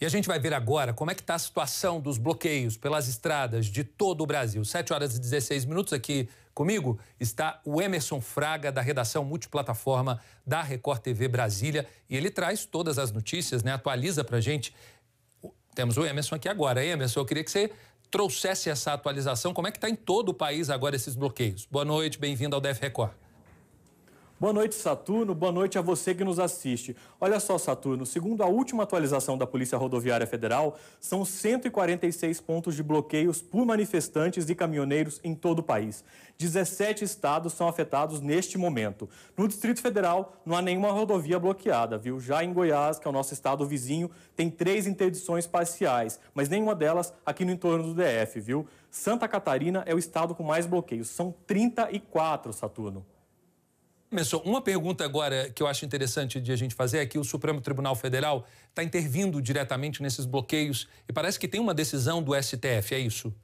E a gente vai ver agora como é que está a situação dos bloqueios pelas estradas de todo o Brasil. 7 horas e 16 minutos aqui comigo está o Emerson Fraga, da redação multiplataforma da Record TV Brasília. E ele traz todas as notícias, né? atualiza para a gente. Temos o Emerson aqui agora. Emerson, eu queria que você trouxesse essa atualização. Como é que está em todo o país agora esses bloqueios? Boa noite, bem-vindo ao DF Record. Boa noite, Saturno. Boa noite a você que nos assiste. Olha só, Saturno, segundo a última atualização da Polícia Rodoviária Federal, são 146 pontos de bloqueios por manifestantes e caminhoneiros em todo o país. 17 estados são afetados neste momento. No Distrito Federal, não há nenhuma rodovia bloqueada, viu? Já em Goiás, que é o nosso estado vizinho, tem três interdições parciais, mas nenhuma delas aqui no entorno do DF, viu? Santa Catarina é o estado com mais bloqueios, são 34, Saturno. Começou. Uma pergunta agora que eu acho interessante de a gente fazer é que o Supremo Tribunal Federal está intervindo diretamente nesses bloqueios e parece que tem uma decisão do STF, é isso?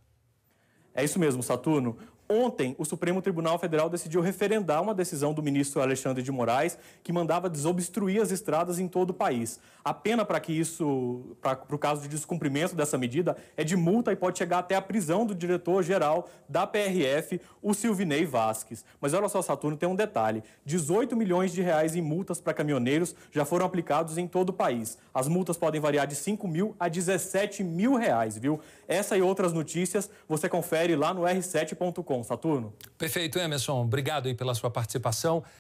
É isso mesmo, Saturno. Ontem, o Supremo Tribunal Federal decidiu referendar uma decisão do ministro Alexandre de Moraes que mandava desobstruir as estradas em todo o país. A pena para que isso, para o caso de descumprimento dessa medida, é de multa e pode chegar até a prisão do diretor-geral da PRF, o Silvinei Vasques. Mas olha só, Saturno, tem um detalhe: 18 milhões de reais em multas para caminhoneiros já foram aplicados em todo o país. As multas podem variar de 5 mil a 17 mil reais, viu? Essa e outras notícias você confere lá no r7.com. Saturno? Perfeito, Emerson. Obrigado aí pela sua participação.